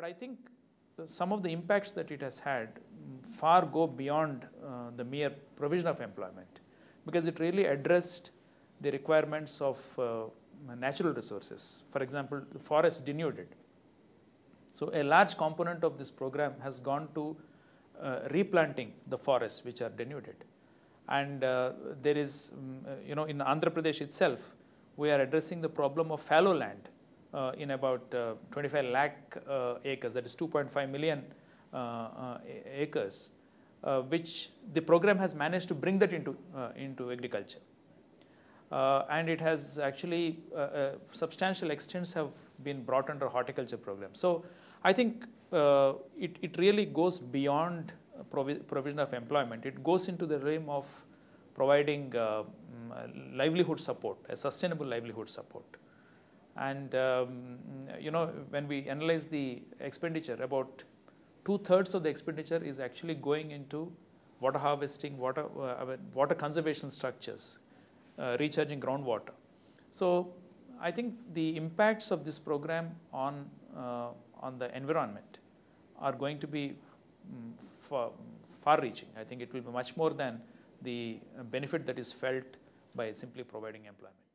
But I think uh, some of the impacts that it has had far go beyond uh, the mere provision of employment because it really addressed the requirements of uh, natural resources. For example, the forest denuded. So a large component of this program has gone to uh, replanting the forests which are denuded. And uh, there is, um, you know, in Andhra Pradesh itself, we are addressing the problem of fallow land uh, in about uh, 25 lakh uh, acres, that is 2.5 million acres, which the program has managed to bring that into, into agriculture. Uh, and it has actually uh, uh, substantial extents have been brought under horticulture program. So I think it, it really goes beyond provi provision of employment. It goes into the realm of providing mm, livelihood support, a sustainable livelihood support. And um, you know, when we analyze the expenditure, about two thirds of the expenditure is actually going into water harvesting, water uh, water conservation structures, uh, recharging groundwater. So I think the impacts of this program on uh, on the environment are going to be um, far reaching. I think it will be much more than the benefit that is felt by simply providing employment.